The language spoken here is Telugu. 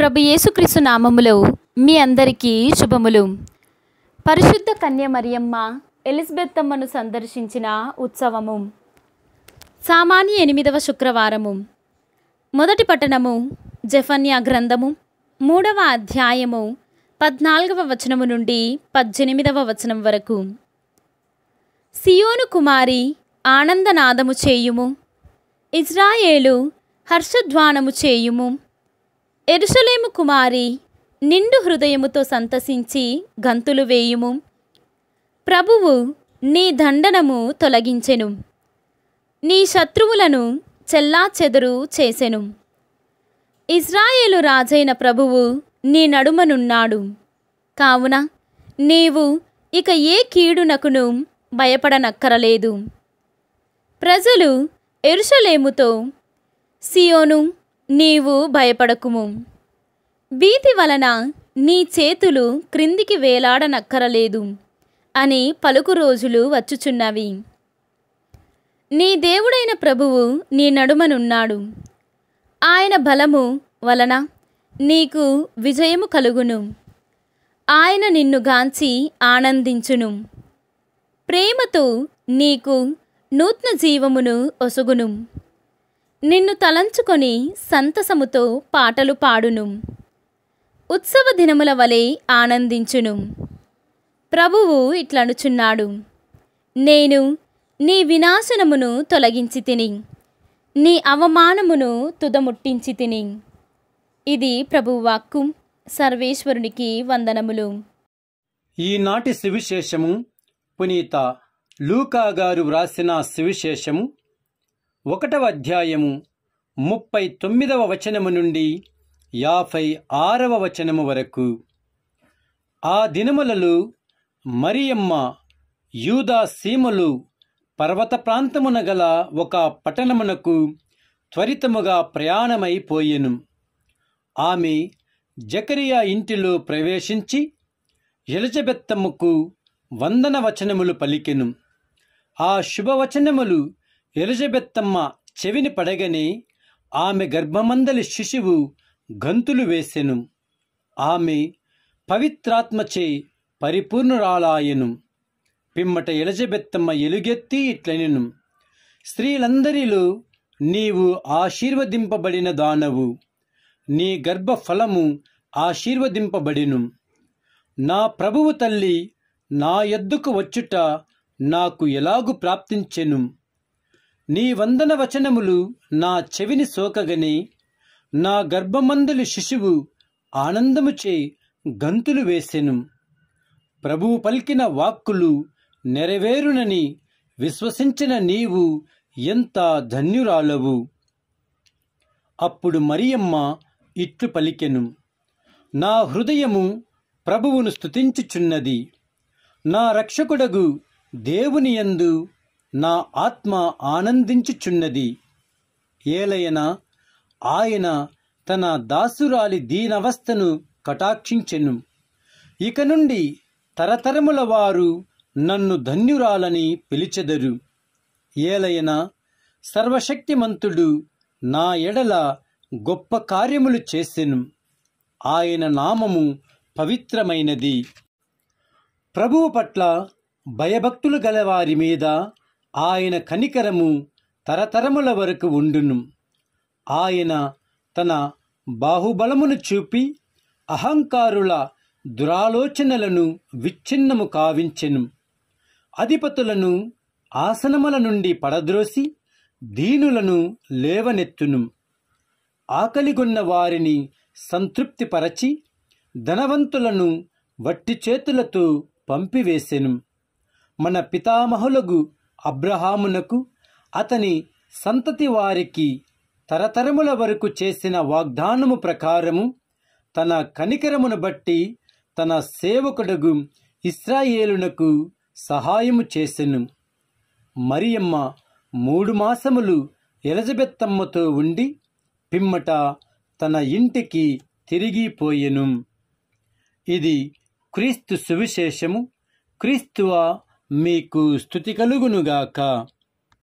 ప్రభు యేసుక్రీస్తు నామములో మీ అందరికీ శుభములు పరిశుద్ధ కన్య మరియమ్మ ఎలిజబెత్తమ్మను సందర్శించిన ఉత్సవము సామాన్య ఎనిమిదవ శుక్రవారము మొదటి పట్టణము జఫన్యా గ్రంథము మూడవ అధ్యాయము పద్నాలుగవ వచనము నుండి పద్దెనిమిదవ వచనం వరకు సియోను కుమారి ఆనందనాదము చేయుము ఇజ్రాయేలు హర్షధ్వానము చేయుము ఎరుసలేము కుమారి నిండు హృదయముతో సంతసించి గంతులు వేయుము ప్రభువు నీ దండనము తొలగించెను నీ శత్రువులను చెల్లా చెదురు చేసెను ఇజ్రాయేలు రాజైన ప్రభువు నీ నడుమనున్నాడు కావున నీవు ఇక ఏ కీడునకును భయపడనక్కరలేదు ప్రజలు ఎరుషలేముతో సియోను నీవు భయపడకుము భీతి వలన నీ చేతులు క్రిందికి వేలాడనక్కరలేదు అని పలుకు రోజులు వచ్చుచున్నవి నీ దేవుడైన ప్రభువు నీ నడుమనున్నాడు ఆయన బలము వలన నీకు విజయము కలుగును ఆయన నిన్ను గాంచి ఆనందించును ప్రేమతో నీకు నూతన జీవమును ఒసుగును నిన్ను తలంచుకొని సంతసముతో పాటలు పాడును ఉత్సవ దినముల వలె ఆనందించును ప్రభువు ఇట్లనుచున్నాడు నేను నీ వినాశనమును తొలగించి తిని నీ అవమానమును తుదముట్టించి తిని ఇది ప్రభువాక్కు సర్వేశ్వరునికి వందనములు ఈనాటి సువిశేషము పునీత లూకా గారు వ్రాసిన సువిశేషము ఒకటవ అధ్యాయము ముప్పై తొమ్మిదవ వచనము నుండి యాభై ఆరవ వచనము వరకు ఆ దినములలో మరియమ్మ యూదా సీమలు పర్వత ప్రాంతమున గల ఒక పట్టణమునకు త్వరితముగా ప్రయాణమైపోయెను ఆమె జకరియా ఇంటిలో ప్రవేశించి ఎలిజబెత్తమ్మకు వందన వచనములు పలికెను ఆ శుభవచనములు ఎలిజబెత్తమ్మ చెవిని పడగనే ఆమె గర్భమందలి శిశువు గంతులు వేసెను ఆమె పవిత్రాత్మచే పరిపూర్ణురాలాయెను పిమ్మట ఎలజబెత్తమ్మ ఎలుగెత్తి ఇట్లనెను స్త్రీలందరిలో నీవు ఆశీర్వదింపబడిన దానవు నీ గర్భఫలము ఆశీర్వదింపబడిను నా ప్రభువు తల్లి నా ఎద్దుకు వచ్చుట నాకు ఎలాగు ప్రాప్తించెను నీ వందన వచనములు నా చెవిని సోకగని నా గర్భమందలి శిశువు ఆనందముచే గంతులు వేసెను ప్రభువు పలికిన వాక్కులు నెరవేరునని విశ్వసించిన నీవు ఎంత ధన్యురాలవు అప్పుడు మరియమ్మ ఇట్లు పలికెను నా హృదయము ప్రభువును స్థుతించుచున్నది నా రక్షకుడగు దేవుని యందు నా ఆత్మ ఆనందించుచున్నది ఏలయన ఆయన తన దాసురాలి దీనవస్థను కటాక్షించెను ఇక నుండి తరతరముల వారు నన్ను ధన్యురాలని పిలిచెదరు ఏలయన సర్వశక్తిమంతుడు నా ఎడల గొప్ప కార్యములు చేసెను ఆయన నామము పవిత్రమైనది ప్రభువు పట్ల భయభక్తులు గలవారి మీద ఆయన కనికరము తరతరముల వరకు ఉండును ఆయన తన బాహుబలమును చూపి అహంకారుల దురాలోచనలను విచ్ఛిన్నము కావించెను అధిపతులను ఆసనముల నుండి పడద్రోసి దీనులను లేవనెత్తును ఆకలిగొన్న వారిని సంతృప్తిపరచి ధనవంతులను వట్టి చేతులతో పంపివేసెను మన పితామహులగు అబ్రహామునకు అతని సంతతి వారికి తరతరముల వరకు చేసిన వాగ్దానము ప్రకారము తన కనికరమును బట్టి తన సేవకుడుగు ఇస్రాయేలునకు సహాయము చేసెను మరియమ్మ మూడు మాసములు ఎలజబెత్తమ్మతో ఉండి పిమ్మట తన ఇంటికి తిరిగిపోయెను ఇది క్రీస్తు సువిశేషము క్రీస్తువా మీకు స్థుతి కలుగునుగాక